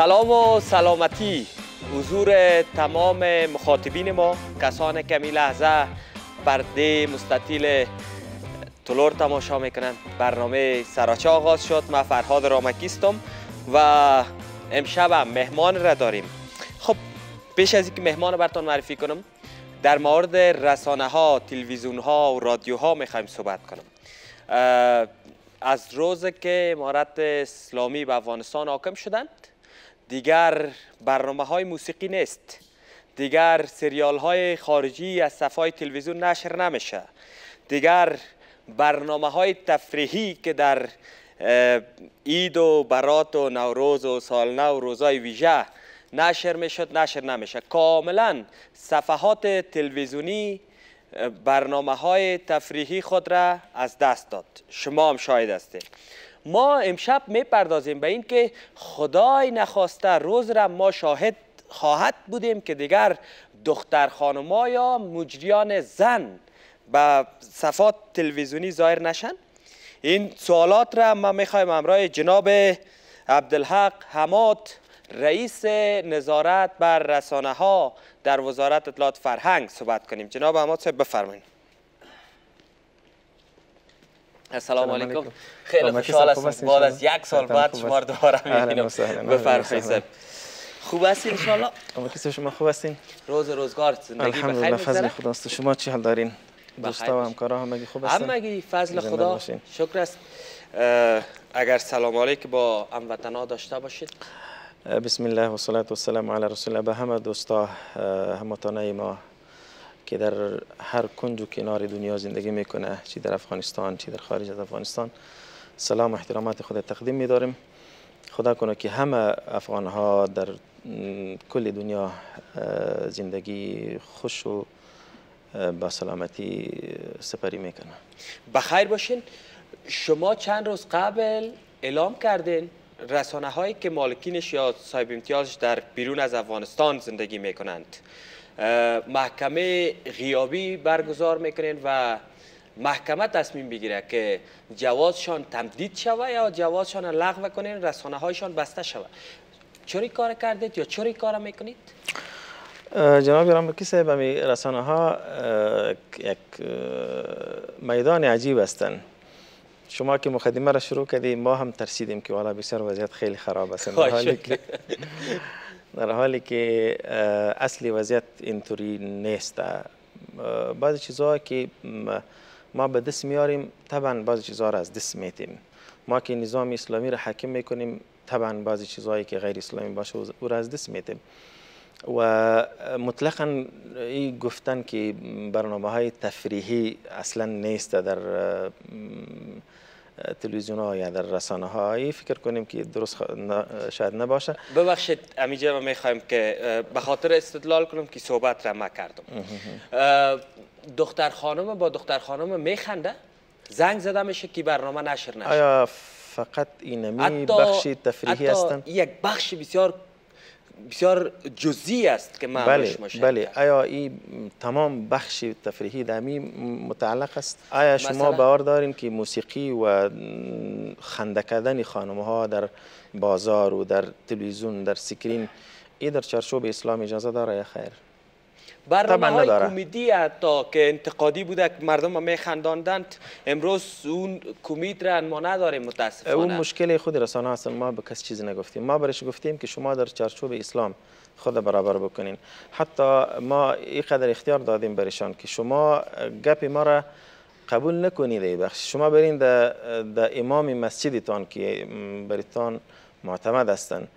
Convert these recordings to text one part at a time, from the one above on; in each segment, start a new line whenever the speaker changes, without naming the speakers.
سلام و سلامتی حضور تمام مخاطبین ما کسانی که می لحظه پرده مستطیل تلور تماشا میکنند برنامه سراچه آغاز شد من فرهاد رامکیستم و امشب هم مهمان را داریم خب پیش از اینکه مهمان براتون معرفی کنم در مورد رسانه ها تلویزیون ها و رادیو ها میخوایم صحبت کنم از روز که امارت اسلامی به افغانستان حاکم شدند دیگر برنامه های موسیقی نیست دیگر سریال های خارجی از صفحه تلویزیون نشر نمیشه دیگر برنامه های تفریحی که در اید و برات و نوروز و سالنا و روزای ویژه نشر میشد نشر نمیشه کاملا صفحات تلویزیونی برنامه های تفریحی خود را از دست داد شما هم شاید هستید ما امشب میپردازیم به این که خدای نخواسته روز را ما شاهد خواهد بودیم که دیگر دختر خانما یا مجریان زن به صفات تلویزیونی ظاهر نشن این سوالات را ما میخوایم امرای جناب عبدالحق حماد رئیس نظارت بر رسانه ها در وزارت اطلاعات فرهنگ صحبت کنیم جناب حماد صاحب بفرمایید السلام علیکم خیلی خوشحال هستم بعد از یک سال بعد شما رو دوباره میبینم بفرمایید سر خوب هستین انشالله
الله شما خوب هستین
روز روزگار زندگی بخیر فضل خدا
است شما چی حال دارین دوستا و همکارا همگی خوب هستن همگی فضل خدا
شکر است اگر سلام علیک با هموطنا داشته باشید
بسم الله و صلات و سلام علی رسول الله به همه دوستا هموطنای ما که در هر کنج و کنار دنیا زندگی میکنه چی در افغانستان چی در خارج از افغانستان سلام و احترامات خود تقدیم میداریم خدا کنه که همه افغان ها در کل دنیا زندگی خوش و با سلامتی سپری میکنه
بخیر باشین شما چند روز قبل اعلام کردین رسانه هایی که مالکینش یا صاحب امتیازش در بیرون از افغانستان زندگی میکنند محکمه غیابی برگزار میکنین و محکمه تصمیم بگیره که جوازشان تمدید شوه یا جوازشان لغو کنین رسانه هایشان بسته شوه چوری کار کردید یا چوری کار میکنید؟
جناب گرامی کسی امی رسانه ها یک میدان عجیب هستند شما که مقدمه را شروع کردیم ما هم ترسیدیم که والا بسیار وضعیت خیلی خراب است در حالی که اصلی وضعیت اینطوری نیست بعضی چیزها که ما به دست میاریم طبعا بعضی چیزها را از دست میتیم ما که نظام اسلامی را حکم میکنیم طبعا بعضی چیزهایی که غیر اسلامی باشه او را از دست میتیم و مطلقا این گفتن که برنامه های تفریحی اصلا نیست در تلویزیون یا یعنی در رسانه هایی فکر کنیم که درست شاید نباشه
ببخشید امیجا ما میخوایم که به خاطر استدلال کنم که صحبت را ما کردم دختر خانم با دختر خانم میخنده زنگ زده میشه که برنامه نشر نشه آیا
فقط اینمی بخشی تفریحی هستن
یک بخش بسیار
بسیار جزی
است که معمولش بله، بله
آیا این تمام بخش تفریحی دمی متعلق است آیا شما باور دارین که موسیقی و خنده کردن خانم ها در بازار و در تلویزیون در سکرین ای در چارچوب اسلام اجازه داره یا خیر
برنامه های کمیدی حتی که انتقادی بوده که مردم ما خنداندند امروز اون کمید را ما نداریم متاسفانه اون
مشکل خود رسانه هستن ما به کس چیزی نگفتیم ما برش گفتیم که شما در چارچوب اسلام خود برابر بکنین حتی ما اینقدر اختیار دادیم برشان که شما گپ ما را قبول نکنید ای بخش شما برین در امام مسجدتان که بریتان معتمد هستن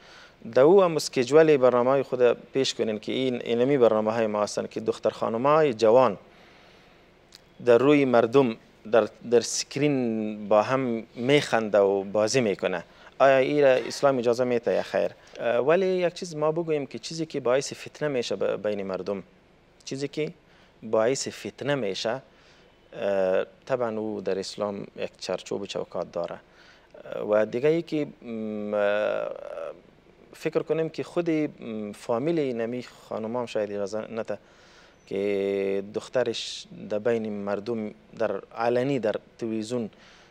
دوام اسکیجول برنامه خود پیش کنین که این اینمی برنامه های ما هستن که دختر خانمای جوان در روی مردم در, در سکرین با هم میخنده و بازی میکنه آیا این اسلام اجازه میته یا خیر ولی یک چیز ما بگوییم که چیزی که باعث فتنه میشه بین مردم چیزی که باعث فتنه میشه طبعا او در اسلام یک چرچوب و چوکات داره و دیگه ای که فکر کنیم که خود فامیل نمی خانم هم شاید نته که دخترش در بین مردم در علنی در تلویزیون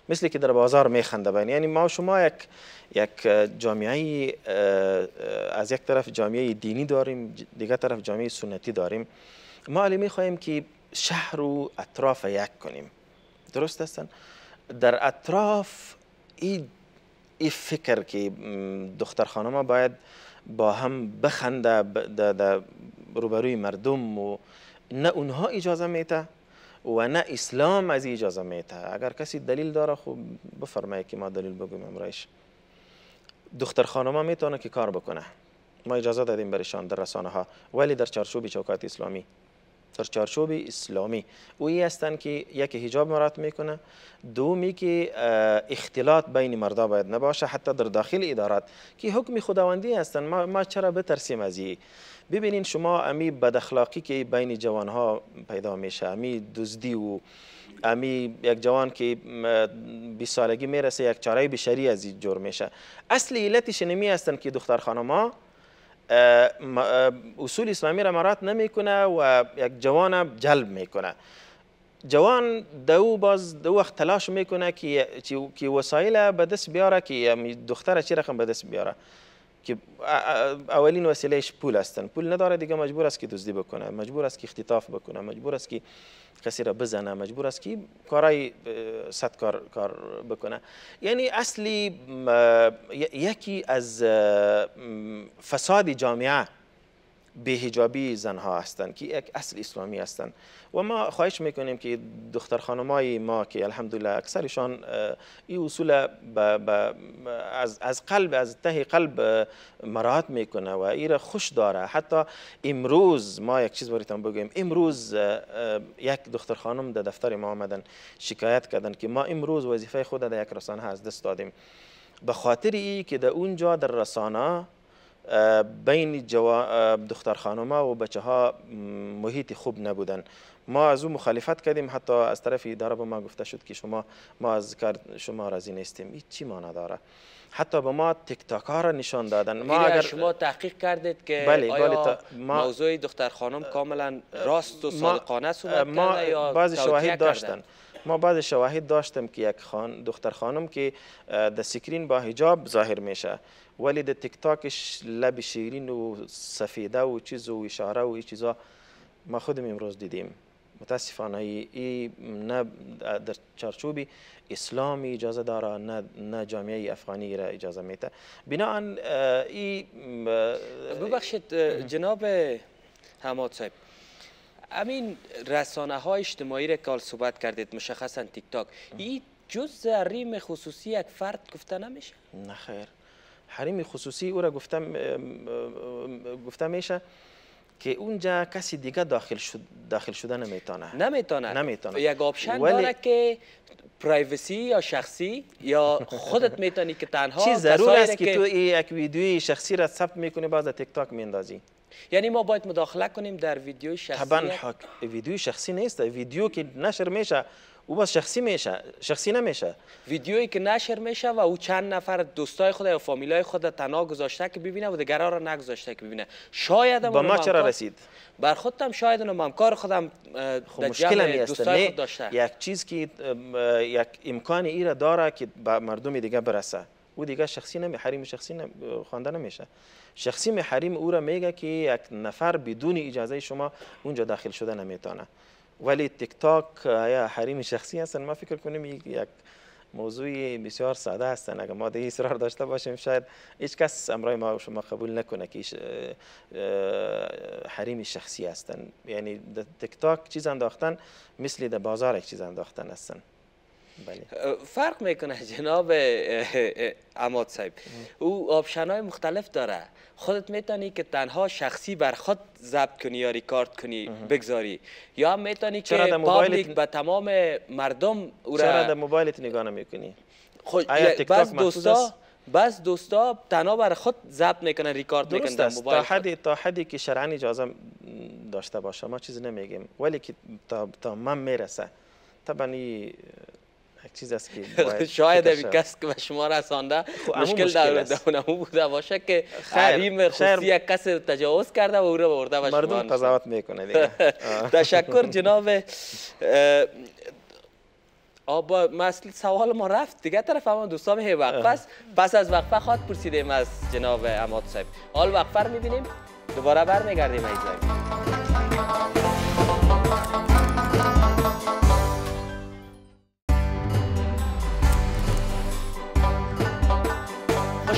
مثلی که در بازار میخنده بین یعنی ما شما یک یک جامعه از یک طرف جامعه دینی داریم دیگر طرف جامعه سنتی داریم ما علی میخواهیم که شهر و اطراف یک کنیم درست هستن در اطراف این این فکر که دختر خانم باید با هم بخنده در روبروی مردم و نه اونها اجازه میته و نه اسلام از اجازه میته اگر کسی دلیل داره خب بفرمایید که ما دلیل بگویم امرایش دختر خانم میتونه که کار بکنه ما اجازه دادیم برشان در رسانه ها ولی در چارچوب چوکات اسلامی در چارچوب اسلامی او ای هستند که یک حجاب مرات میکنه دومی که اختلاط بین مردا باید نباشه حتی در داخل ادارات که حکم خداوندی هستند ما, چرا بترسیم از این ببینین شما امی بداخلاقی که بین جوانها پیدا میشه امی دزدی و امی یک جوان که 20 سالگی میرسه یک چاره بشری از این جور میشه اصل علتش نمی هستن که دختر خانم ها اصول اسلامی را مرات نمیکنه و یک جوان جلب میکنه جوان دو باز دو وقت تلاش میکنه که که وسایل به دست بیاره که دختر چی رقم به دست بیاره که اولین وسیلهش پول هستن پول نداره دیگه مجبور است که دزدی بکنه مجبور است که اختطاف بکنه مجبور است که کسی را بزنه مجبور است که کارای صد کار, کار بکنه یعنی اصلی یکی از فساد جامعه بهجابی زنها هستند که یک اصل اسلامی هستند و ما خواهش میکنیم که دختر خانمای ما که الحمدلله اکثرشان این اصول با با از, از قلب از ته قلب مراعات میکنه و ایره خوش داره حتی امروز ما یک چیز براتون بگویم امروز یک دختر خانم در دفتر ما آمدن شکایت کردن که ما امروز وظیفه خود در یک رسانه از دست دادیم به خاطر ای که در اونجا در رسانه بین دختر خانوما و بچه ها محیط خوب نبودن ما از او مخالفت کردیم حتی از طرف اداره به ما گفته شد که شما ما از کار شما راضی نیستیم این چی معنا داره حتی به ما تک تاک ها را نشان دادن ما اگر شما
تحقیق کردید که بله، آیا بله، ما موضوع دختر خانم کاملا راست و صادقانه است ما, بعضی شواهد داشتن
ما بعد شواهد داشتم که یک خان دختر خانم که در سکرین با هجاب ظاهر میشه ولی در تیک تاکش لب شیرین و سفیده و چیز و اشاره و چیزا ما خودم امروز دیدیم متاسفانه ای نه در چارچوب اسلامی اجازه داره نه نه جامعه افغانی را اجازه میده بنا این ببخشید جناب حماد صاحب همین
رسانه های اجتماعی را کال صحبت کردید مشخصا تیک تاک این جز حریم
خصوصی یک فرد گفته نمیشه نه خیر حریم خصوصی او را گفته گفته میشه که اونجا کسی دیگه داخل شد داخل شده نمیتونه نمیتونه نمیتونه یک آپشن داره که پرایوسی یا شخصی
یا خودت میتونی که تنها چیز ضرور است که, تو
یک ویدیوی شخصی را ثبت میکنی باز تیک تاک میندازی یعنی ما باید مداخله کنیم در ویدیو شخصی طبعا ویدیو شخصی نیست ویدیو که نشر میشه او بس شخصی میشه شخصی نمیشه ویدیویی
که نشر میشه و او چند نفر دوستای خود یا فامیلای خود تنها گذاشته که ببینه و دیگرا را
نگذاشته که ببینه شاید به ما چرا رسید بر خودم شاید اونم همکار خودم خب مشکل هم یعنی خود داشته یک چیز که یک امکانی ای داره که به مردم دیگه برسه او دیگه شخصی نمی حریم شخصی خوانده نمیشه شخصی می حریم او را میگه که یک نفر بدون اجازه شما اونجا داخل شده نمیتونه ولی تیک تاک یا حریم شخصی هستن ما فکر کنیم یک موضوع بسیار ساده هستن اگر ما دیگه اصرار داشته باشیم شاید هیچ کس امرای ما شما قبول نکنه که حریم شخصی هستن یعنی تیک تاک چیز انداختن مثل ده بازار یک چیز انداختن هستن بله.
فرق میکنه جناب اماد صاحب او آپشن های مختلف داره خودت میتونی که تنها شخصی بر خود ضبط کنی یا ریکارد کنی بگذاری یا میتونی که پابلیک به تمام مردم او را چرا در موبایلت نگاه نمیکنی
خب، بعض دوستا
بس دوستا تنها بر خود ضبط میکنن ریکارد میکنن در موبایل
تا حدی که شرعن اجازه داشته باشه ما چیزی نمیگیم ولی که تا, تا من میرسه طبعا چیز است که شاید یک کس
که به شما رسانده خب، مشکل در دونمو بوده باشه که حریم خصوصی یک کس تجاوز کرده و او را برده شما مردم قضاوت
میکنه دیگه تشکر
جناب آبا مسئله سوال ما رفت دیگه طرف همان دوستان هی وقفه است پس از وقفه خواد پرسیدیم از جناب اماد صاحب حال وقفه رو میبینیم دوباره برمیگردیم ایزایی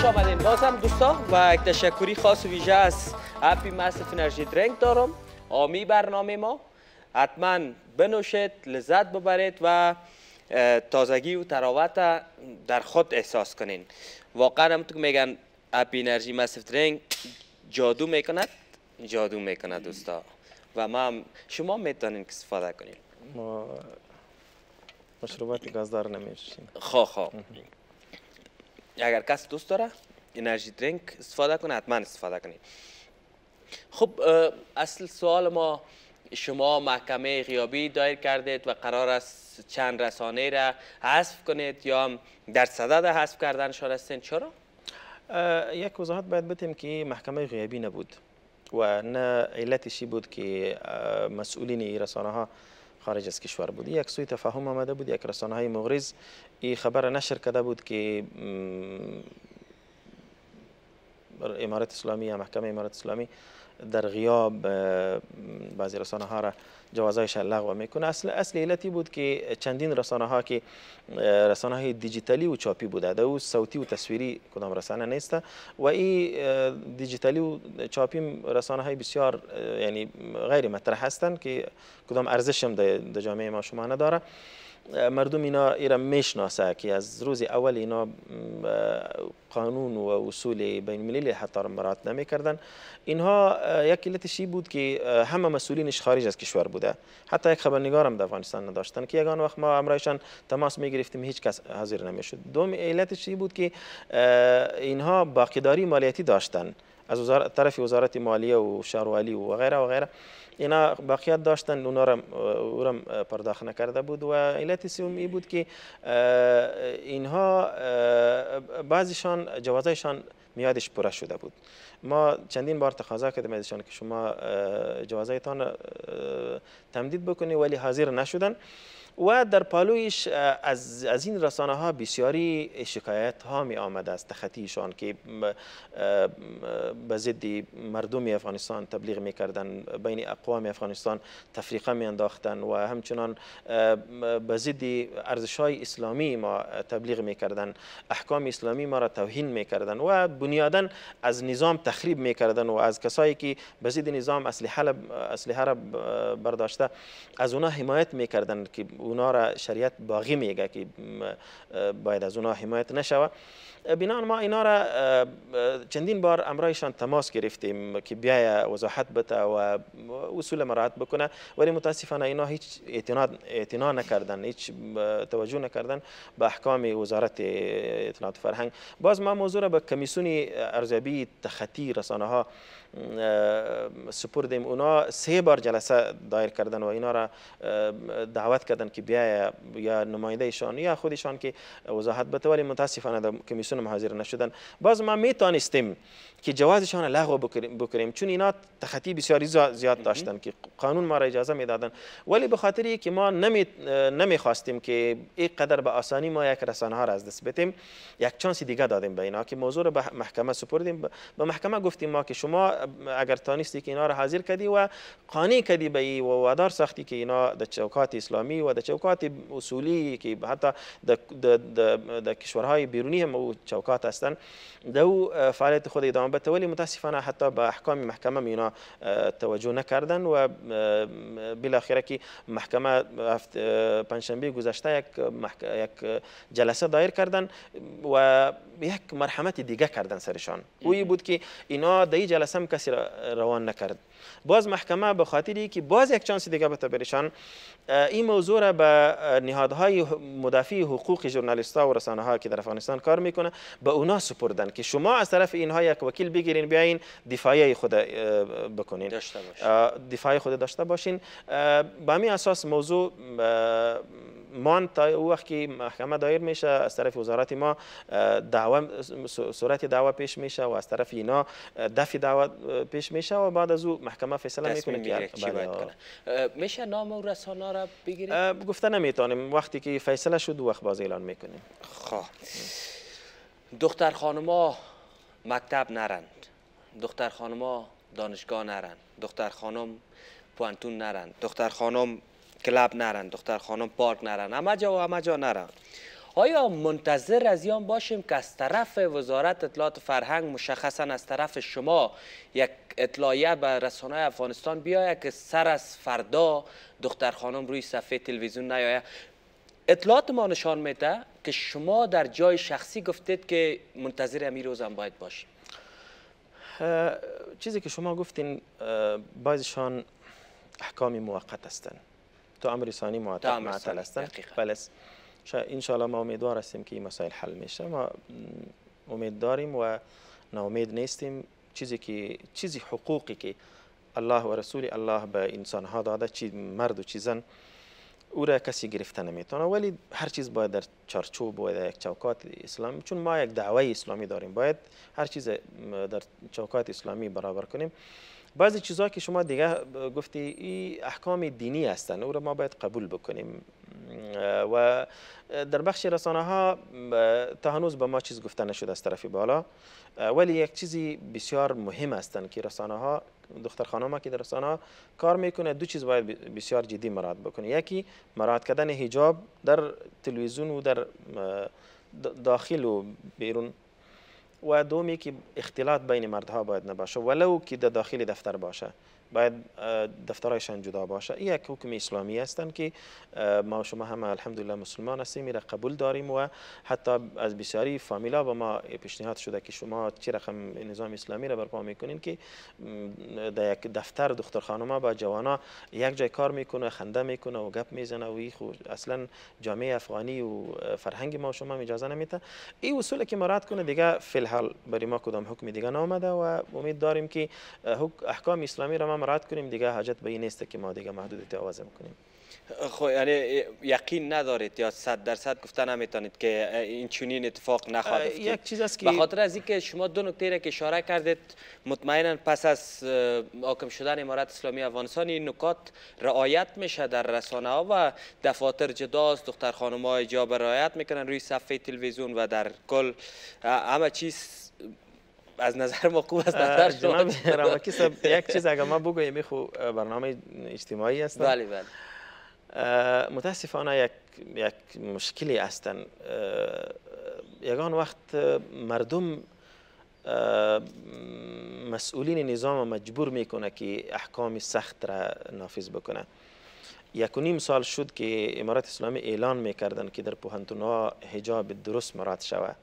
خوش آمدین بازم دوستا و یک تشکری خاص ویژه از اپی مصرف انرژی درنگ دارم آمی برنامه ما حتما بنوشید لذت ببرید و تازگی و تراوت در خود احساس کنین واقعا هم که میگن اپی انرژی مصرف درنگ جادو میکند جادو میکند دوستا و ما شما میتونین استفاده کنین
ما مشروبات گازدار نمیشین
خواه خب، خواه خب. اگر کس دوست داره انرژی درینک استفاده کنه حتما استفاده کنید خب اصل سوال ما شما محکمه غیابی دایر کردید و قرار است چند رسانه را حذف کنید یا در صدد حذف کردنشان هستین چرا
یک وضاحت باید بتیم که محکمه غیابی نبود و نه علتشی بود که مسئولین رسانه ها خارج از کشور بود یک سوی تفاهم آمده بود یک رسانه های مغرض این خبر نشر کرده بود که امارت اسلامی یا محکمه امارت اسلامی در غیاب بعضی رسانه ها را جوازایش لغو میکنه اصل اصل علتی بود که چندین رسانه ها که رسانه های دیجیتالی و چاپی بوده ده و صوتی و تصویری کدام رسانه نیست و این دیجیتالی و چاپی رسانه های بسیار یعنی غیر مطرح هستند که کدام ارزشم در جامعه ما شما نداره مردم اینا ایرا میشناسه که از روز اول اینا قانون و اصول بین المللی حتی مراعات نمیکردن اینها یک علتش بود که همه مسئولینش خارج از کشور بوده حتی یک خبرنگار هم در افغانستان نداشتن که یگان وقت ما امرایشان تماس می گرفتیم هیچ کس حاضر نمیشد دوم علتش بود که اینها باقیداری مالیاتی داشتن از وزارت طرف وزارت مالیه و شهروالی و غیره و غیره اینا باقیات داشتن اونا را اورم پرداخت نکرده بود و علت سوم ای بود که اینها بعضیشان جوازایشان میادش پره شده بود ما چندین بار تقاضا کردیم ازشان که شما جوازایتان تمدید بکنی ولی حاضر نشدن و در پالویش از, از این رسانه ها بسیاری شکایت ها می آمده از تخطیشان که به ضد مردم افغانستان تبلیغ میکردن بین اقوام افغانستان تفریقه می انداختن و همچنان به ضد ارزش های اسلامی ما تبلیغ میکردن احکام اسلامی ما را توهین میکردن و بنیادن از نظام تخریب میکردن و از کسایی که به ضد نظام اسلحه را برداشته از اونا حمایت میکردن که اونا را شریعت باغی میگه که باید از اونا حمایت نشوه بنان ما اینا را چندین بار امرایشان تماس گرفتیم که بیای وضاحت بده و اصول مراعات بکنه ولی متاسفانه اینا هیچ اعتنا نکردن هیچ توجه نکردن به احکام وزارت اطلاعات فرهنگ باز ما موضوع را به کمیسیون ارزیابی تخطی رسانه ها سپردیم اونا سه بار جلسه دایر کردن و اینا را دعوت کردن که بیای یا نماینده ایشان یا خودشان که وضاحت بده ولی متاسفانه در کمیسیون حاضر نشدن باز ما میتانستیم که جوازشان لغو بکنیم چون اینا تخطی بسیاری زیاد داشتن که قانون ما را اجازه میدادن ولی به خاطر که ما نمی نمیخواستیم که اینقدر به آسانی ما یک رسانه ها را از دست بدیم یک چانس دیگه دادیم به اینا که موضوع را به محکمه سپردیم به محکمه گفتیم ما که شما اگر تانستی که اینا را حاضر کردی و قانع کردی به و وادار ساختی که اینا در چوکات اسلامی و در چوکات اصولی که حتی در کشورهای بیرونی هم او چوکات هستند در فعالیت خود ادامه البته ولی متاسفانه حتی به احکام محکمه اینا توجه نکردن و بالاخره که محکمه پنجشنبه گذشته یک, یک جلسه دایر کردن و یک مرحمت دیگه کردن سرشان اوی بود که اینا در این جلسه هم کسی روان نکرد باز محکمه به خاطری که باز یک چانس دیگه بته برشان این موضوع را به نهادهای مدافع حقوق ژورنالیست‌ها و رسانه‌ها که در افغانستان کار میکنه به اونا سپردن که شما از طرف اینها یک وکیل شکل بگیرین بیاین دفاعی خود بکنین دفاعی خود داشته باشین به همین اساس موضوع مان تا او وقت که محکمه دایر میشه از طرف وزارت ما دعوه صورت دعوه پیش میشه و از طرف اینا دفع دعوه پیش میشه و بعد از او محکمه فیصله میکنه که بله، میشه نام و رسانه را بگیریم گفته نمیتونیم وقتی که فیصله شد وقت باز اعلان میکنیم خواه خب. دختر خانم مکتب نرند دختر
ها دانشگاه نرند دختر خانم پوانتون نرند دختر خانم کلاب نرند دختر خانم پارک نرند همه جا و همه جا نرند آیا منتظر از یان باشیم که از طرف وزارت اطلاعات فرهنگ مشخصا از طرف شما یک اطلاعیه به رسانه افغانستان بیاید که سر از فردا دختر خانم روی صفحه تلویزیون نیاید اطلاعات ما نشان میده که شما در جای شخصی گفتید که منتظر امی روزم باید باشیم
چیزی که شما گفتین بعضشان احکام موقت هستند تو امر ثانی معطل هستند بله ما امیدوار هستیم که این مسائل حل میشه ما امید داریم و ناامید نیستیم چیزی که چیزی حقوقی که الله و رسول الله به انسان ها داده چی مرد و چیزن او را کسی گرفته نمیتونه ولی هر چیز باید در چارچوب و یک چوکات اسلامی چون ما یک دعوی اسلامی داریم باید هر چیز در چوکات اسلامی برابر کنیم بعضی چیزها که شما دیگه گفتی این احکام دینی هستن او ما باید قبول بکنیم و در بخش رسانه ها تا هنوز به ما چیز گفته نشده از طرف بالا ولی یک چیزی بسیار مهم هستن که رسانه ها دختر خانم که در رسانه کار میکنه دو چیز باید بسیار جدی مراد بکنه یکی مراد کردن حجاب در تلویزیون و در داخل و بیرون و دومی که اختلاط بین مردها باید نباشه ولو که در داخل دفتر باشه باید دفترایشان جدا باشه یک حکم اسلامی هستن که ما شما همه الحمدلله مسلمان هستیم را قبول داریم و حتی از بسیاری فامیلا به ما پیشنهاد شده که شما چه رقم نظام اسلامی را برپا میکنین که در یک دفتر دختر خانوما با جوانا یک جای کار میکنه خنده میکنه و گپ میزنه و اصلا جامعه افغانی و فرهنگ ما شما اجازه نمیده این اصول که مراد کنه دیگه فی الحال برای ما کدام حکم دیگه نامده و امید داریم که احکام اسلامی را ما مراد کنیم دیگه حاجت به این نیست که ما دیگه محدود تواضع کنیم
خب یعنی یقین ندارید یا صد درصد گفته نمیتونید که این چنین اتفاق نخواهد افتاد یک چیز که به خاطر از اینکه شما دو نکته را که اشاره کردید مطمئنا پس از حاکم شدن امارت اسلامی افغانستان این نکات رعایت میشه در رسانه ها و دفاتر جداست دختر خانم ها جا رعایت میکنن روی صفحه تلویزیون و در کل همه چیز از نظر ما خوب از نظر شما صاحب یک چیز اگر ما
بگویم خو برنامه اجتماعی است بله بله متاسفانه یک یک مشکلی هستن یگان وقت مردم مسئولین نظام مجبور میکنه که احکام سخت را نافذ بکنه یک و نیم سال شد که امارات اسلامی اعلان میکردن که در پوهنتون هجاب حجاب درست مراد شود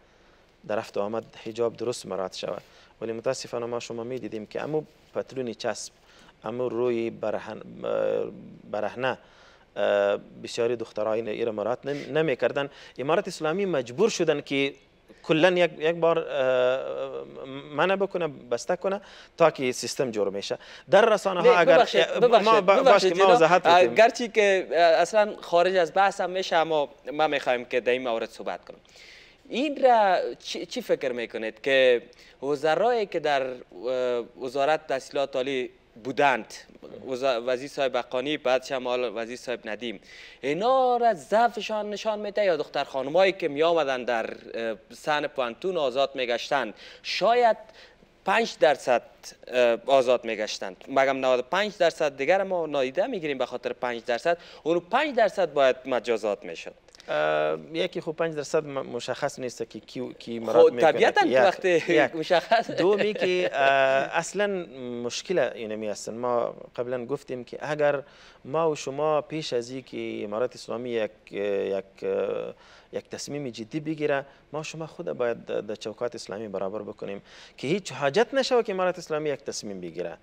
در رفت آمد حجاب درست مراد شود ولی متاسفانه ما شما می دیدیم که امو پتلون چسب امو روی برهنه بسیاری دختراین ایره مرات مراد نمی کردن امارت اسلامی مجبور شدن که کلا یک بار منع بکنه بسته کنه تا که سیستم جور میشه در رسانه ها اگر ببخشید ما
که اصلا خارج از بحث هم میشه اما ما میخوایم که در این مورد صحبت کنیم این را چی, فکر میکنید که وزرایی که در وزارت تحصیلات عالی بودند وزیر صاحب بقانی بعد شمال وزیر صاحب ندیم اینا را ضعفشان نشان میده یا دختر خانمایی که می آمدن در سن پانتون آزاد میگشتند شاید 5 درصد آزاد میگشتند مگم 95 درصد دیگر ما نادیده میگیریم به خاطر 5 درصد اون 5 درصد
باید مجازات میشد یکی خب 5 درصد مشخص نیست که کی کی مراد میکنه طبیعتا وقتی مشخص دومی که اصلا مشکل اینمی هستن ما قبلا گفتیم که اگر ما و شما پیش از اینکه امارات اسلامی یک یک یک تصمیم جدی بگیره ما شما خود باید در چوکات اسلامی برابر بکنیم که هیچ حاجت نشه که امارات اسلامی یک تصمیم بگیره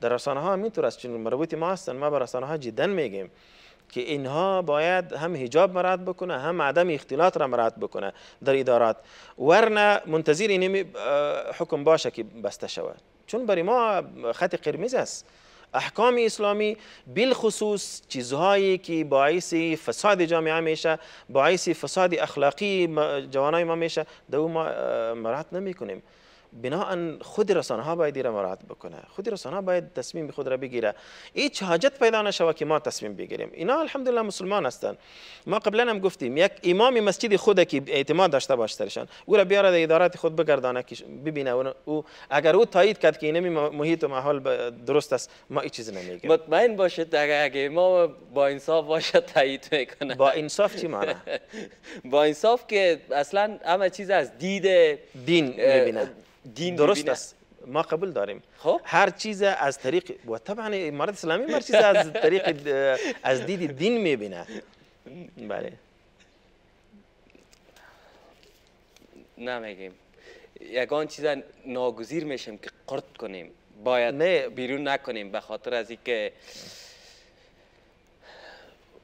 در رسانه ها همینطور است چون مربوط ما هستن ما به رسانه ها جدا میگیم که اینها باید هم حجاب مرد بکنه هم عدم اختلاط را مرد بکنه در ادارات ورنه منتظر این حکم باشه که بسته شود چون برای ما خط قرمز است احکام اسلامی بالخصوص چیزهایی که باعث فساد جامعه میشه باعث فساد اخلاقی جوانای ما میشه دو ما نمی نمیکنیم بناهن خود رسانه ها باید را مراحت بکنه خود رسانه ها باید تصمیم خود را بگیره هیچ حاجت پیدا نشوه که ما تصمیم بگیریم اینا الحمدلله مسلمان هستن ما قبلا هم گفتیم یک امام مسجد خود که اعتماد داشته باشه او را بیاره در خود بگردانه که ببینه او اگر او تایید کرد که این محیط و محال درست است ما این چیز نمیگیم
مطمئن باشید اگر اگه امام با انصاف باشد تایید میکنه با انصاف چی با انصاف که اصلا همه
چیز از دید دین میبینه دین درست است ما قبول داریم خب. هر چیز از طریق و طبعا امارت اسلامی هر چیز از طریق از دید دین میبینه بله
نمیگیم یگان چیز ناگزیر میشیم که قرد کنیم باید نه. بیرون نکنیم به خاطر از اینکه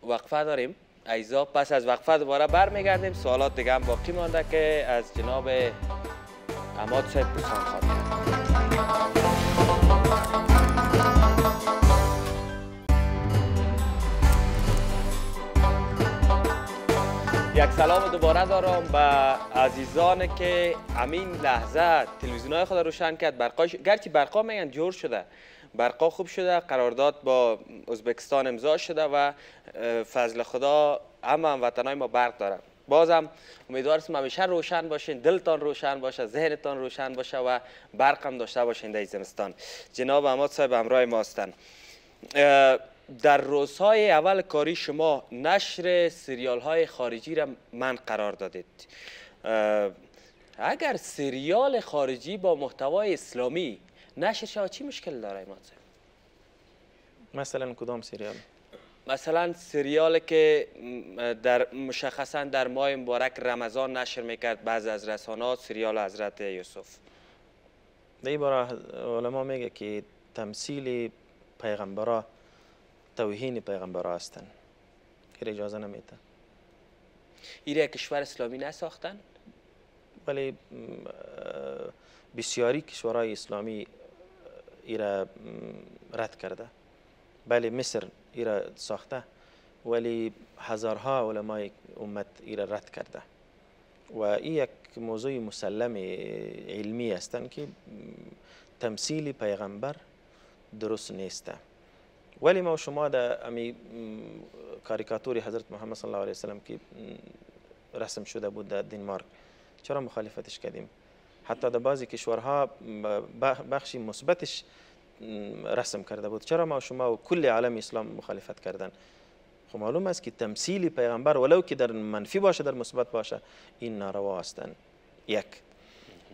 وقفه داریم ایزا پس از وقفه دوباره برمیگردیم سوالات دیگه هم باقی مانده که از جناب چه Busan یک سلام دوباره دارم به عزیزان که امین لحظه تلویزیون های خود روشن کرد برقاش گرچه برقا میگن جور شده برقا خوب شده قرارداد با ازبکستان امضا شده و فضل خدا اما وطنای ما برق دارن بازم امیدوارم همیشه روشن باشین دلتان روشن باشه ذهنتان روشن باشه و برقم داشته باشین در زمستان جناب اماد صاحب همراه ما هستن در روزهای اول کاری شما نشر سریال های خارجی را من قرار دادید اگر سریال خارجی با محتوای اسلامی نشر چه چی
مشکل داره اماد صاحب مثلا کدام سریال
مثلا سریالی که در مشخصا در ماه مبارک رمضان نشر میکرد بعض از رسانات سریال حضرت یوسف
در این باره علما میگه که تمثیل پیغمبرا توهین پیغمبرا هستن که اجازه نمیده
ایره کشور اسلامی نساختن؟
ولی بسیاری کشورهای اسلامی ایره رد کرده بله مصر ایرا ساخته ولی هزارها علمای امت ایرا رد کرده و این یک موضوع مسلم علمی هستند که تمثیل پیغمبر درست نیسته ولی ما شما در امی کاریکاتور حضرت محمد صلی الله علیه وسلم که رسم شده بود در دنمارک چرا مخالفتش کردیم حتی در بعضی کشورها بخشی مثبتش رسم کرده بود چرا ما و شما و کل عالم اسلام مخالفت کردن خب معلوم است که تمثیل پیغمبر ولو که در منفی باشه در مثبت باشه این ناروا هستند یک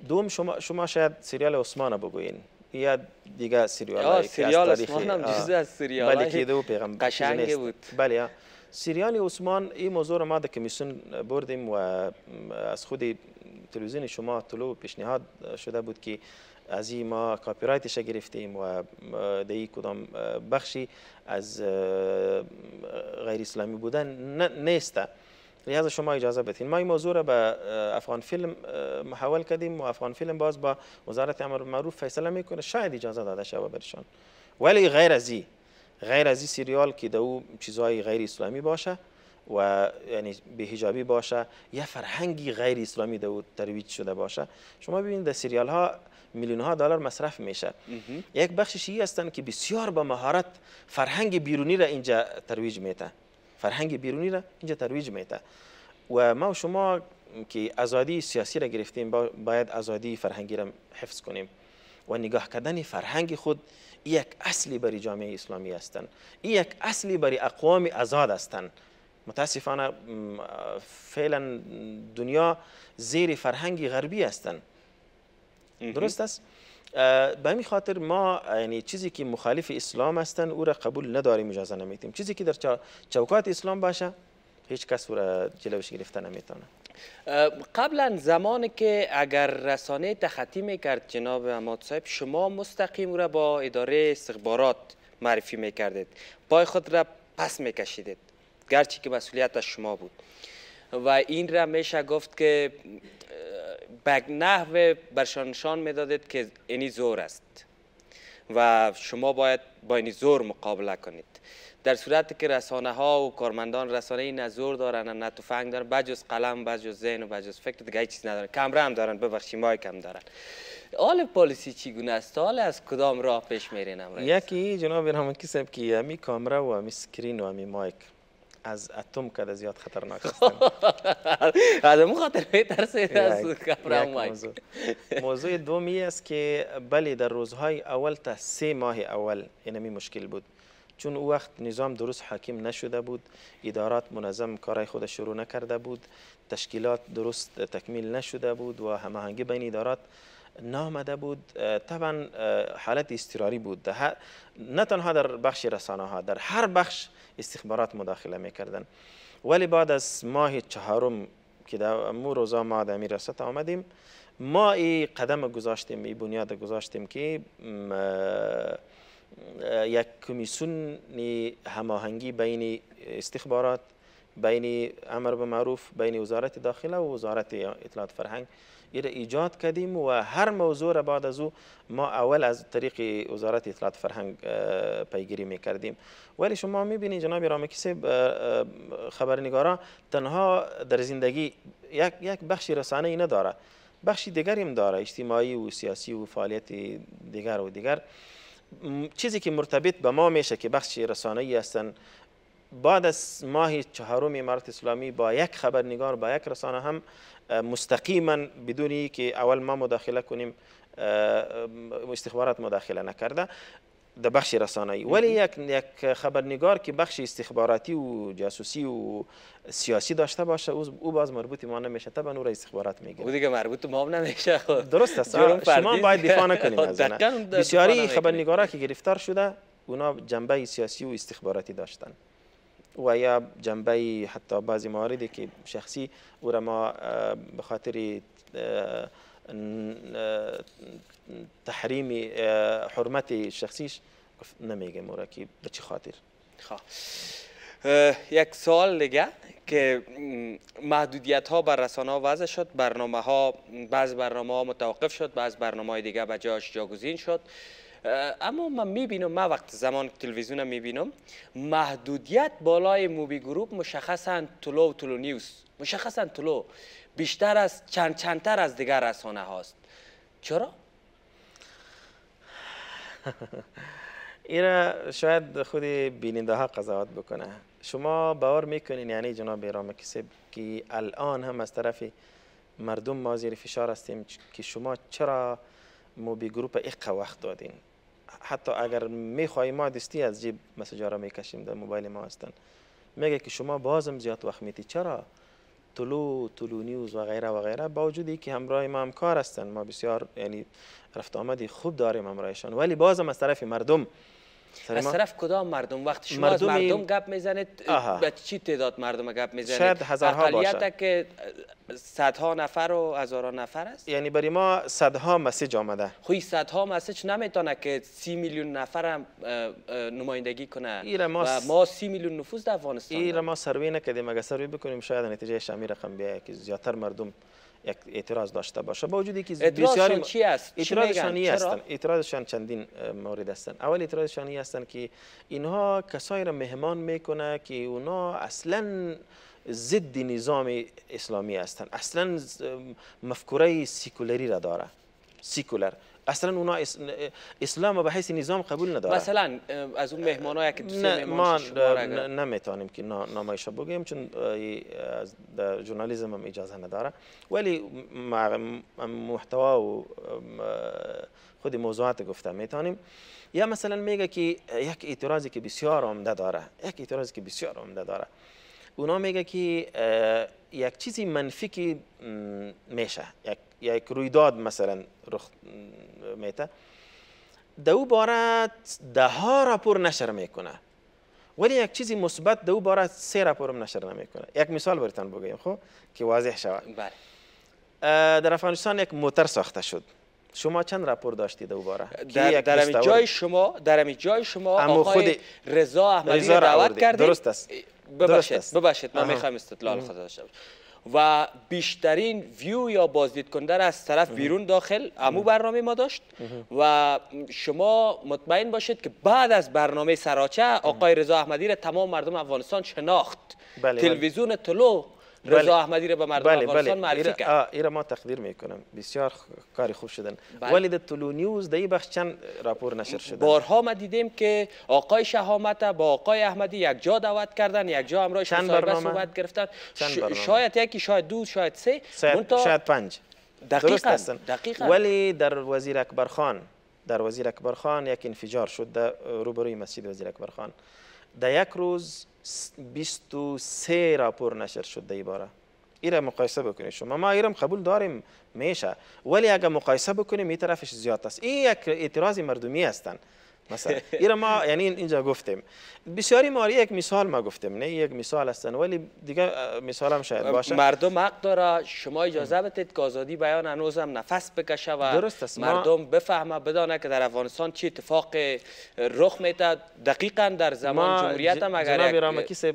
دوم شما شما شاید سریال عثمان بگوین یا دیگه سریال های سریال عثمان هم جزء از سریال بله که دو پیغمبر قشنگ بود بله سریال عثمان این موضوع رو ما در کمیسیون بردیم و از خود تلویزیون شما طلوع پیشنهاد شده بود که از این ما کاپی رایتش گرفتیم و در کدام بخشی از غیر اسلامی بودن نیست لحاظ شما اجازه بدین ما این موضوع را به افغان فیلم محول کردیم و افغان فیلم باز با وزارت امر معروف فیصله میکنه شاید اجازه داده شوه برشان ولی غیر از این غیر از این سریال که دو چیزهای غیر اسلامی باشه و یعنی به باشه یا فرهنگی غیر اسلامی دو ترویج شده باشه شما ببینید در سریال ها میلیون ها دلار مصرف میشه یک بخشش این هستن که بسیار با مهارت فرهنگ بیرونی را اینجا ترویج میده فرهنگ بیرونی را اینجا ترویج میده و ما و شما که آزادی سیاسی را گرفتیم باید آزادی فرهنگی را حفظ کنیم و نگاه کردن فرهنگ خود یک اصلی برای جامعه اسلامی هستند یک اصلی برای اقوام آزاد هستند متاسفانه فعلا دنیا زیر فرهنگ غربی هستن درست است به همین خاطر ما یعنی چیزی که مخالف اسلام هستن او را قبول نداریم اجازه نمیتیم چیزی که در چوکات اسلام باشه هیچ کس او را جلوش گرفته نمیتونه قبلا زمانی
که اگر رسانه تخطی میکرد جناب اماد صاحب شما مستقیم را با اداره استخبارات معرفی میکردید پای خود را پس میکشیدید گرچه که مسئولیت از شما بود و این را میشه گفت که بگ نحو برشانشان میدادید که اینی زور است و شما باید با این زور مقابله کنید در صورت که رسانه ها و کارمندان رسانه این نه زور دارن نه توفنگ دارن بجز قلم بجز ذهن و بجز فکر دیگه چیز ندارن کمره هم دارن ببخشی مایک کم دارن حال پالیسی گونه است حال از کدام راه پیش میرین
یکی جناب رحمت کسیم که همی کامره و همی سکرین و همی مایک از اتم که زیاد خطرناک است از اون خاطر میترسید از کامران موضوع موضوع دومی است که بله در روزهای اول تا سه ماه اول اینمی مشکل بود چون او وقت نظام درست حاکم نشده بود ادارات منظم کارهای خود شروع نکرده بود تشکیلات درست تکمیل نشده بود و هماهنگی بین ادارات نامده بود طبعا حالت استراری بود ده نه تنها در بخش رسانه ها در هر بخش استخبارات مداخله میکردن ولی بعد از ماه چهارم که در امو روزا ما در ریاست آمدیم ما این قدم گذاشتیم این بنیاد گذاشتیم که یک کمیسیون هماهنگی بین استخبارات بین امر به معروف بین وزارت داخله و وزارت اطلاعات فرهنگ ایره ایجاد کردیم و هر موضوع را بعد از او ما اول از طریق وزارت اطلاعات فرهنگ پیگیری میکردیم ولی شما میبینید جناب رامکیس خبرنگارا تنها در زندگی یک, یک بخش رسانه ای نداره بخش دیگری هم داره اجتماعی و سیاسی و فعالیت دیگر و دیگر چیزی که مرتبط به ما میشه که بخش رسانه ای هستن بعد از ماه چهارم امارت اسلامی با یک خبرنگار با یک رسانه هم مستقیما بدون که اول ما مداخله کنیم استخبارات مداخله نکرده د بخش رسانه‌ای ولی یک خبرنگار که بخش استخباراتی و جاسوسی و سیاسی داشته باشه او باز مربوط ما نمیشه طبعا او را استخبارات میگه
او دیگه مربوط ما نمیشه خود خب. درست است شما باید دفاع نکنیم از بسیاری خبرنگارا
که گرفتار شده اونا جنبه سیاسی و استخباراتی داشتن و یا جنبه حتی بعضی مواردی که شخصی او را ما به خاطر تحریم حرمت شخصیش نمیگم او که به چی خاطر خب. یک
سوال دیگه که محدودیت ها بر رسانه ها وضع شد برنامه ها بعض برنامه ها متوقف شد بعض برنامه های دیگه به جاش جاگزین شد اما من میبینم ما وقت زمان که تلویزیون میبینم محدودیت بالای موبی گروپ مشخصا تلو و طلو نیوز مشخصا طلو بیشتر از چند چندتر از دیگر رسانه هاست
چرا؟ ایره شاید خود بیننده ها قضاوت بکنه شما باور میکنین یعنی جناب ایرام کسی که الان هم از طرف مردم ما زیر فشار هستیم که شما چرا موبی گروپ اقا وقت دادین حتی اگر میخواهیم ما دستی از جیب مسیجا را میکشیم در موبایل ما هستن میگه که شما بازم زیاد وقت میتی چرا تلو طلو نیوز و غیره و غیره با وجودی که همراه ما هم کار هستن ما بسیار یعنی رفت آمدی خوب داریم همراهشان ولی بازم از طرف مردم از طرف
کدام مردم وقتی شما مردم مردم گپ میزنید به چی تعداد
مردم گپ میزنید شاید هزارها باشه
که صدها نفر و هزاران نفر است
یعنی برای ما صدها مسیج آمده
خوی صدها مسیج نمیتونه که سی میلیون نفر هم نمایندگی کنه ما و ما سی
میلیون نفوس در افغانستان ایره ما سروی نکدیم اگه سروی بکنیم شاید نتیجه شمی رقم بیایه که زیاتر مردم اعتراض داشته باشه با وجودی که بسیاری چی است اعتراضشان چی هستن چندین مورد هستن اول اعتراضشان این هستن که اینها کسایی را مهمان میکنه که اونا اصلا ضد نظام اسلامی هستن اصلا مفکوره سیکولری را داره سیکولر اصلا اونا اسلام و به حیث نظام قبول نداره مثلا از اون مهمانایی که دوست مهمان ما نمیتونیم که نامایش بگیم چون از ژورنالیسم هم اجازه نداره ولی مع محتوا و خود موضوعات گفتم میتونیم یا مثلا میگه که یک اعتراضی که بسیار عمده داره یک اعتراضی که بسیار عمده داره اونا میگه که یک چیزی منفی که میشه یک, یک رویداد مثلا رخ میته دو او باره ده ها راپور نشر میکنه ولی یک چیزی مثبت دو او باره سه راپور نشر نمیکنه یک مثال برتان بگیم خب که واضح شود بله در افغانستان یک موتر ساخته شد شما چند راپور داشتی دو باره در جای شما
در جای شما آقای خود رضا احمدی دعوت کردید درست است ببخشید ببخشید من میخوام استدلال خدا داشته و بیشترین ویو یا بازدید کننده را از طرف بیرون داخل امو برنامه ما داشت و شما مطمئن باشید که بعد از برنامه سراچه آقای رضا احمدی را تمام مردم افغانستان شناخت بله, بله. تلویزیون
طلو بله. رضا احمدی را
به مردم بله, بله. معرفی
کرد ایرا ما تقدیر میکنم بسیار کاری خوب شدن بله. ولی در نیوز در این بخش چند راپور نشر شده
بارها ما دیدیم که آقای شهامت با آقای احمدی یک جا دعوت کردن یک جا همراهش مصاحبه صحبت گرفتن شاید
یکی شاید دو شاید سه شاید پنج دقیقا, ولی در وزیر اکبر خان در وزیر اکبر خان یک انفجار شد روبروی مسجد وزیر اکبر خان در یک روز 23 راپور نشر شده ای باره ای را مقایسه بکنید شما ما ایرم قبول داریم میشه ولی اگر مقایسه بکنیم این طرفش زیاد است این یک اعتراض مردمی هستند مثلا ایره ما یعنی اینجا گفتیم بسیاری ماری یک مثال ما گفتیم نه یک مثال هستن ولی دیگه مثال هم شاید باشه مردم حق داره شما اجازه بدید که آزادی بیان
هنوز هم نفس بکشه و درست است. مردم بفهمه بدانه که در افغانستان چی اتفاق رخ میده دقیقا در زمان جمهوریت هم اگر جناب کسی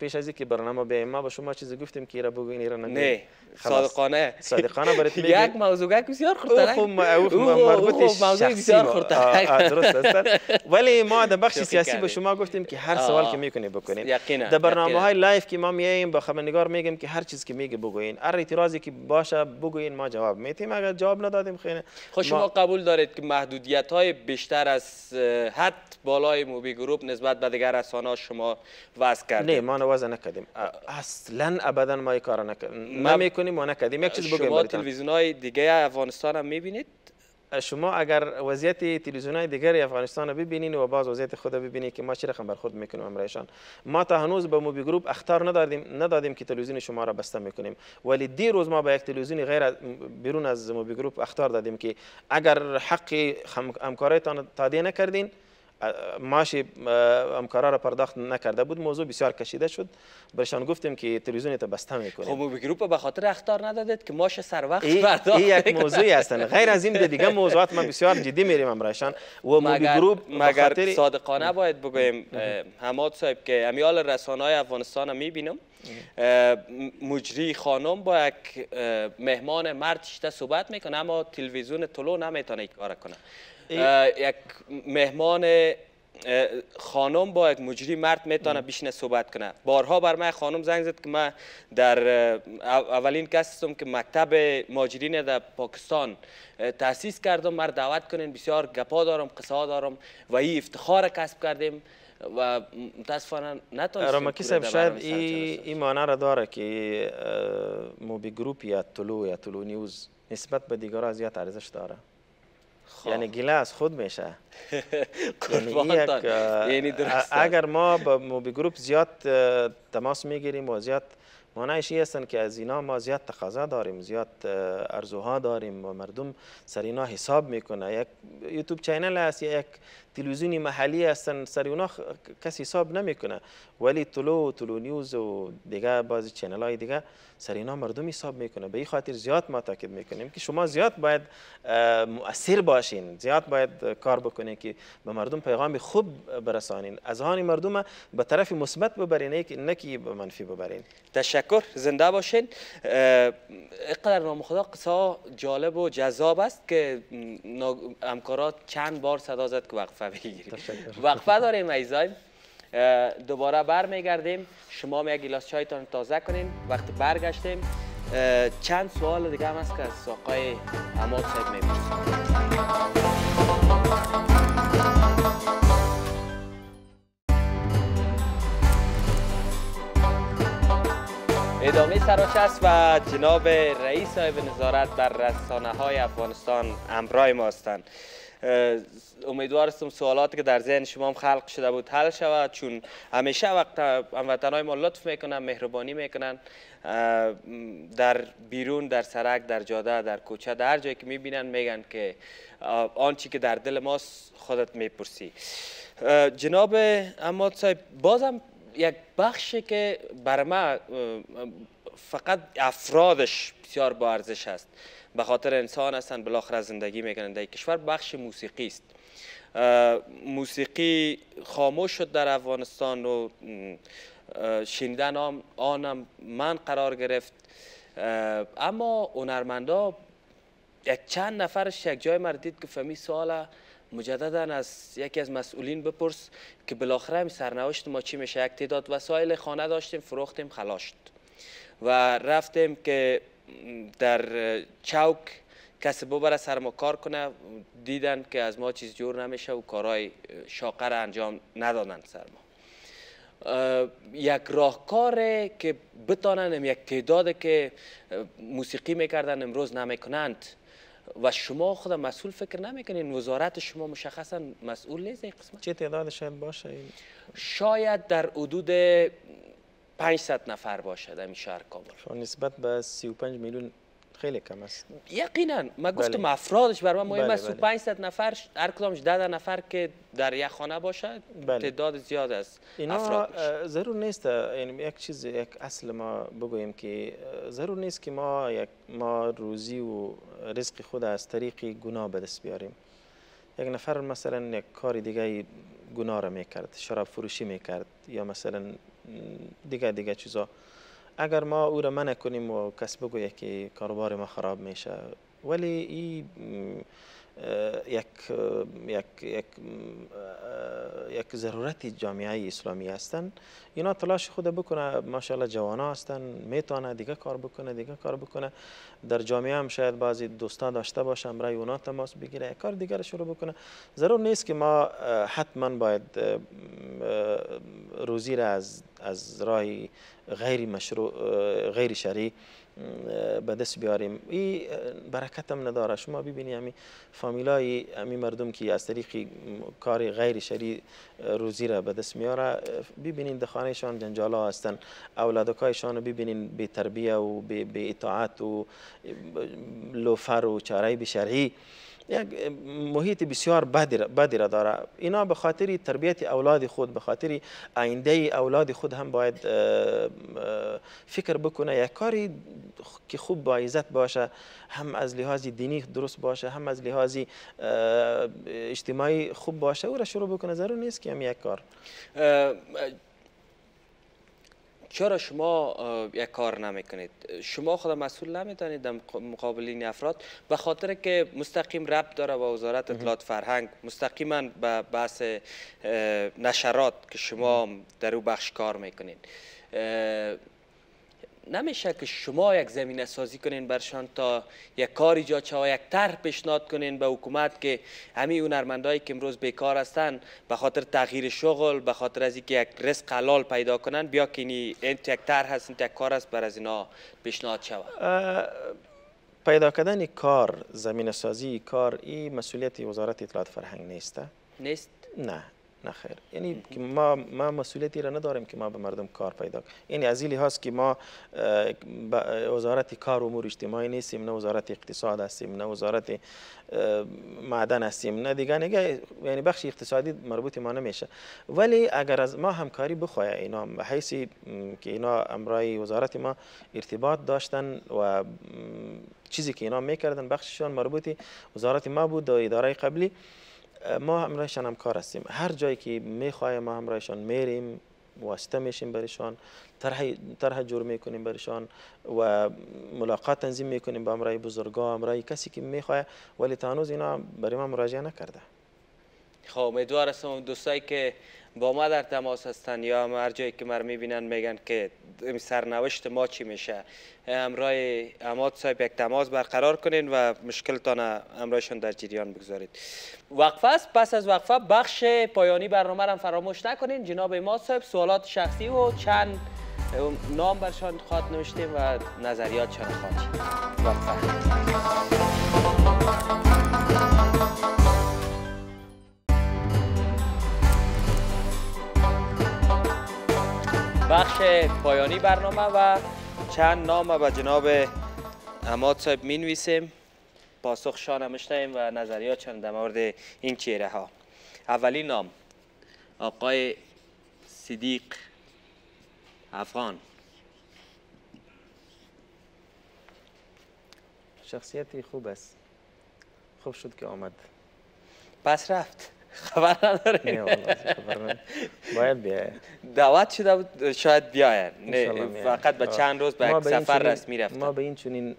پیش ازی که برنامه بیم ما به شما چیزی گفتیم که ایره بگوین ایره نگوین نه صادقانه صادقانه برات میگم یک
موضوع بسیار خطرناک او خب، خب، مربوط خب، شخصی بسیار خطرناک درست است
ولی ما در بخش سیاسی به شما گفتیم که هر سوال که میکنی بکنیم در برنامه های لایف که ما میاییم با خبرنگار میگیم که هر چیز که میگه بگوین هر اعتراضی که باشه بگوین ما جواب میتیم اگر جواب ندادیم خیلی خب شما
قبول دارید که محدودیت های بیشتر از حد بالای موبی گروپ نسبت به دیگر رسانه شما وضع کردید نه
ما وضع نکردیم اصلا ابدا ما کار نکردیم ما میکنیم و نکردیم یک چیز شما تلویزیون های دیگه افغانستان هم میبینید شما اگر وضعیت تلویزیون دیگر افغانستان رو ببینین و باز وضعیت خود ببینید که ما چه رقم برخورد میکنیم امرایشان ما تا هنوز به موبی گروپ اختار ندادیم ندادیم که تلویزیون شما را بسته میکنیم ولی دیروز ما به یک تلویزیون غیر بیرون از موبی گروپ اختار دادیم که اگر حق همکاریتان تادیه نکردین ماشی امکارا را پرداخت نکرده بود موضوع بسیار کشیده شد برشان گفتیم که تلویزیون تا بسته میکنه خب به گروپ به خاطر اختار ندادید که ماش سر وقت پرداخت این یک موضوعی هستن غیر از این دیگه موضوعات من بسیار جدی میریم برشان و مو گروپ مگر صادقانه باید بگویم
حماد صاحب که امیال های افغانستان میبینم مجری خانم با یک مهمان مرد صحبت میکنه اما تلویزیون طلو نمیتونه کار کنه یک مهمان خانم با یک مجری مرد میتونه بیشنه صحبت کنه بارها بر من خانم زنگ زد که من در اولین کس هستم که مکتب ماجرین در پاکستان تاسیس کردم مرد دعوت کنین بسیار گپا دارم قصه دارم و این افتخار کسب کردیم و متاسفانه نتونستیم رمکی صاحب شاید این
ای معنی را داره که موبی گروپ یا تلو یا تلو نیوز نسبت به دیگرها زیاد ارزش داره خب. یعنی گله از خود میشه یعنی, یعنی اگر ما به موبی گروپ زیاد تماس میگیریم و زیاد مانعش هستن که از اینا ما زیاد تقاضا داریم زیاد ارزوها داریم و مردم سر اینا حساب میکنه یک یوتیوب چینل هست یک تلویزیونی محلی هستن سر اونا کسی حساب نمیکنه ولی تلو تلو نیوز و دیگه بعضی چینل های دیگه سر اینا مردم حساب میکنه به این خاطر زیاد ما تاکید میکنیم که شما زیاد باید مؤثر باشین زیاد باید کار بکنین که به مردم پیغام خوب برسانین از هان مردم به طرف مثبت ببرین که نکی به منفی ببرین تشکر زنده باشین اقدر نام خدا قصه
جالب و جذاب است که همکارات چند بار صدا وقفه بگیریم وقفه داریم ایزای دوباره برمیگردیم شما یک گلاس چایتان تازه کنین وقتی برگشتیم چند سوال دیگه هم هست که از ساقای اماد صاحب میپرسیم ادامه سراش است و جناب رئیس صاحب نظارت در رسانه های افغانستان امرای ما هستند امیدوار هستم سوالاتی که در ذهن شما هم خلق شده بود حل شود چون همیشه وقت هموطنای ما لطف میکنن مهربانی میکنن در بیرون در سرک در جاده در کوچه در هر جایی که میبینن میگن که آنچه که در دل ماست خودت میپرسی جناب اما صاحب بازم یک بخشی که بر ما فقط افرادش بسیار با ارزش است به خاطر انسان هستن بالاخره زندگی میکنن در کشور بخش موسیقی است موسیقی خاموش شد در افغانستان و شنیدن آنم من قرار گرفت اما هنرمندا یک چند نفرش یک جای مردید که فهمی سوال مجددا از یکی از مسئولین بپرس که بالاخره سرنوشت ما چی میشه یک تعداد وسایل خانه داشتیم فروختیم خلاص شد و رفتیم که در چوک کسی ببره سر ما کار کنه دیدن که از ما چیز جور نمیشه و کارهای شاقه را انجام ندادن سر ما یک راهکار که بتانن یک تعداد که موسیقی میکردن امروز نمیکنند و شما خود مسئول فکر نمیکنین وزارت شما مشخصا مسئول نیست
قسمت چه تعداد باشه
شاید در حدود 500 نفر باشد همین شهر کابل
نسبت به 35 میلیون خیلی کم است
یقینا ما بله. گفتم
افرادش بر ما مهم است
500 نفر هر کدامش 10 نفر که در یک خانه باشد بله. تعداد زیاد است اینا
ضرور نیست یعنی یک چیز یک اصل ما بگوییم که ضرور نیست که ما یک ما روزی و رزق خود از طریق گناه به دست بیاریم یک نفر مثلا یک کار دیگه گناه را میکرد شراب فروشی میکرد یا مثلا دیگه دیگه چیزا اگر ما او را منع کنیم و کس بگوید که کاروبار ما خراب میشه ولی این یک یک یک یک ضرورت جامعه اسلامی هستن اینا تلاش خود بکنه ماشاءالله جوانا هستن میتونه دیگه کار بکنه دیگه کار بکنه در جامعه هم شاید بعضی دوستان داشته باشم برای اونا تماس بگیره یک کار دیگر شروع بکنه ضرور نیست که ما حتما باید روزی را از از راه غیر مشروع غیر شرعی به دست بیاریم این برکت هم نداره شما ببینید همین فامیلای همین مردم که از طریق کار غیر شری روزی را به دست میاره ببینین در خانهشان جنجالا هستن اولادکایشان ببینین به تربیه و به اطاعت و لوفر و چاره به یک محیط بسیار بدی را داره اینا به خاطر تربیت اولاد خود به خاطر آینده اولاد خود هم باید فکر بکنه یک کاری که خوب با عزت باشه هم از لحاظ دینی درست باشه هم از لحاظ اجتماعی خوب باشه او را شروع بکنه ضرور نیست که هم یک کار چرا
شما یک کار نمیکنید شما خود مسئول نمیدانید در مقابل این افراد به خاطر که مستقیم رب داره با وزارت اطلاعات فرهنگ مستقیما به بحث نشرات که شما در او بخش کار میکنید نمیشه که شما یک زمینه سازی کنین برشان تا یک کار ایجاد و یک طرح پیشنهاد کنین به حکومت که همه هنرمندایی که امروز بیکار هستن به خاطر تغییر شغل به خاطر از اینکه یک رزق حلال پیدا کنن بیا که این یک طرح هست این یک کار است بر از اینا پیشنهاد
شود پیدا کردن کار زمینه سازی کار این مسئولیت وزارت اطلاعات فرهنگ نیست نیست نه نخیر یعنی که ما ما مسئولیتی را نداریم که ما به مردم کار پیدا کنیم یعنی از این لحاظ که ما وزارت کار و امور اجتماعی نیستیم نه وزارت اقتصاد هستیم نه وزارت معدن هستیم نه دیگه نگه یعنی بخش اقتصادی مربوط ما نمیشه ولی اگر از ما همکاری بخواه اینا به حیثی که اینا امرای وزارت ما ارتباط داشتن و چیزی که اینا میکردن بخششان مربوط وزارت ما بود و اداره قبلی ما همراهشان همکار هستیم هر جایی که میخواه ما همراهشان میریم واسطه میشیم برایشان طرح طرح جور میکنیم برایشان و ملاقات تنظیم میکنیم با امرای بزرگا امرای کسی که میخواه ولی تا هنوز اینا برای ما مراجعه نکرده
خب امیدوار هستم دوستایی که با ما در تماس هستن یا هر جایی که مر میبینن میگن که سرنوشت ما چی میشه امرای اماد صاحب یک تماس برقرار کنین و مشکل مشکلتان امرایشون در جریان بگذارید وقفه است پس از وقفه بخش پایانی برنامه را فراموش نکنین جناب اماد صاحب سوالات شخصی و چند نام برشان خواهد نوشتیم و نظریات چند خواهد وقفه بخش پایانی برنامه و چند نام به جناب اماد صاحب می نویسیم پاسخ شانه و نظریات چند در مورد این چهره ها اولین نام آقای صدیق افغان
شخصیتی خوب است خوب شد که آمد پس رفت خبر نداره
باید دعوت شده بود شاید بیایه فقط به چند روز به سفر رسمی رفت.
ما به این چنین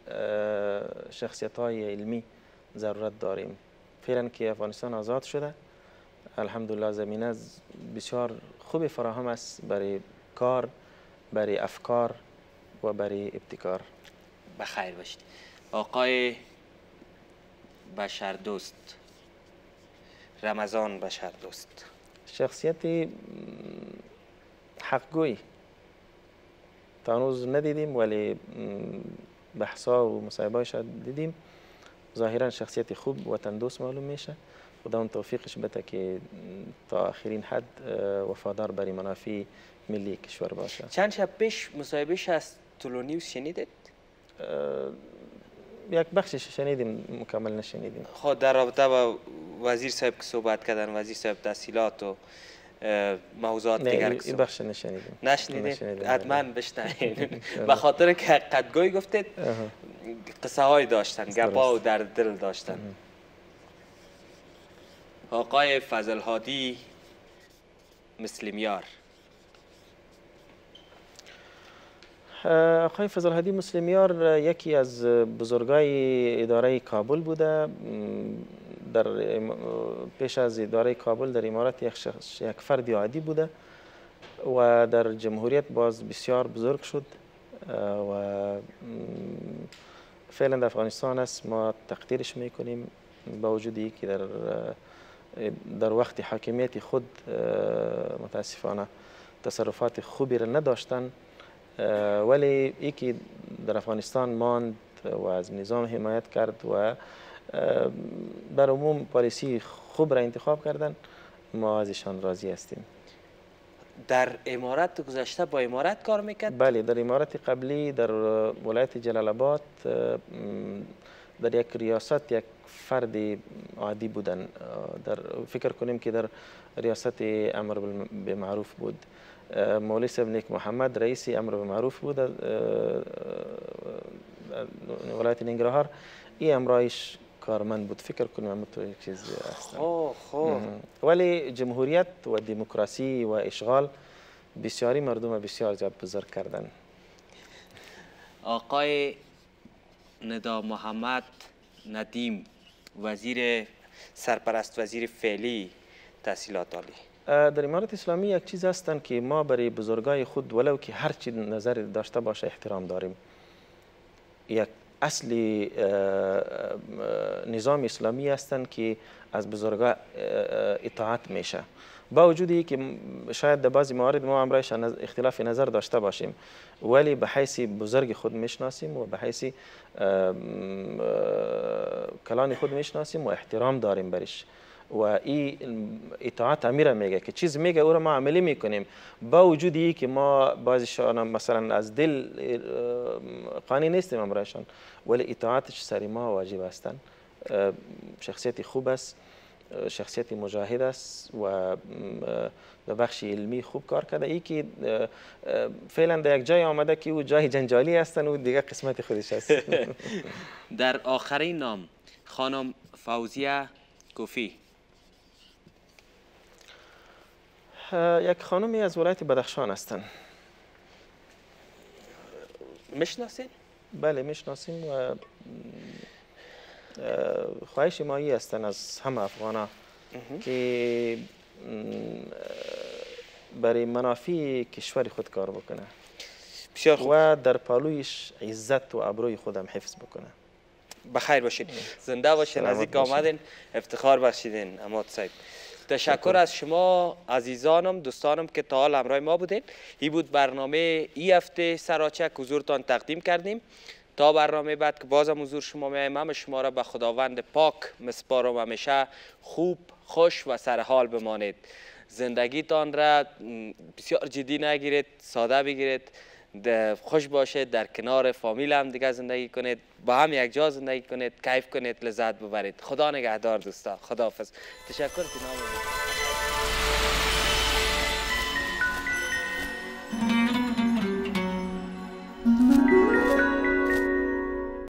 شخصیت های علمی ضرورت داریم فعلا که افغانستان آزاد شده الحمدلله زمینه بسیار خوب فراهم است برای کار برای افکار و برای ابتکار بخیر
باشید آقای دوست. رمضان بشر دوست
شخصیت حقگوی تا هنوز ندیدیم ولی بحثا و مصاحبهاش دیدیم ظاهرا شخصیت خوب وطن دوست معلوم میشه خدا اون توفیقش بده که تا آخرین حد وفادار برای منافع ملی کشور باشه چند شب پیش مصاحبهش از تولو نیوز شنیدید یک بخشش شنیدیم مکمل نشنیدیم
خود خب، در رابطه با وزیر صاحب که صحبت کردن وزیر صاحب تحصیلات و موضوعات دیگر که بخش
نشنیدیم نشنیدیم حتما آره. بشنوید به
خاطر که قدگوی گفتید قصه های داشتن گپا و در دل داشتن آقای فضل هادی مسلمیار
آقای فضل مسلمیار یکی از بزرگای اداره کابل بوده در پیش از اداره کابل در امارت یک, یک فرد عادی بوده و در جمهوریت باز بسیار بزرگ شد و فعلا در افغانستان است ما تقدیرش میکنیم با وجودی که در در وقت حاکمیت خود متاسفانه تصرفات خوبی را نداشتن ولی یکی در افغانستان ماند و از نظام حمایت کرد و بر عموم پالیسی خوب را انتخاب کردن ما ازشان راضی هستیم در امارت گذشته با امارت کار میکرد؟ بله در امارت قبلی در ولایت جلال در یک ریاست یک فرد عادی بودن فکر کنیم که در ریاست امر به معروف بود مولوی صاحب نیک محمد رئیس امر به معروف بود از ولایت ننگرهار این امرایش کارمند بود فکر کنیم تو یک چیز هستن خب ولی جمهوریت و دموکراسی و اشغال بسیاری مردم بسیار زیاد بزرگ کردن
آقای ندا محمد ندیم وزیر سرپرست وزیر فعلی تحصیلات عالی
در امارت اسلامی یک چیز هستند که ما برای بزرگای خود ولو که هر چی نظر داشته باشه احترام داریم یک اصل نظام اسلامی هستند که از بزرگا اطاعت میشه با وجودی که شاید در بعضی موارد ما امرایش اختلاف نظر داشته باشیم ولی به حیث بزرگ خود میشناسیم و به حیث کلان خود میشناسیم و احترام داریم برش و ای اطاعت امیر میگه که چیز میگه او را ما عملی میکنیم با وجود ای که ما بعضیشان مثلا از دل قانی نیستیم امرشان ولی اطاعتش سر ما واجب هستن شخصیت خوب است شخصیت مجاهد است و به بخش علمی خوب کار کرده ای که فعلا در یک جای آمده که او جای جنجالی هستن و دیگه قسمت خودش است
در آخرین نام خانم فوزیه کوفی
یک خانمی از ولایت بدخشان هستند میشناسید بله میشناسیم و خواهش مایی هستن از همه افغانا که برای منافع کشور خود کار بکنه بسیار خوب. و در پالویش عزت و ابروی خودم حفظ بکنه بخیر باشید
زنده باشین نزدیک آمدین افتخار بخشیدین اما صاحب تشکر از شما عزیزانم دوستانم که تا حال همراه ما بودین این بود برنامه ای هفته سراچک حضورتان تقدیم کردیم تا برنامه بعد که بازم حضور شما میایم همه شما را به خداوند پاک مسپارم همیشه خوب خوش و سرحال بمانید زندگیتان را بسیار جدی نگیرید ساده بگیرید خوش باشه در کنار فامیل هم دیگه زندگی کنید با هم یک جا زندگی کنید کیف کنید لذت ببرید خدا نگهدار دوستا خداحافظ تشکر که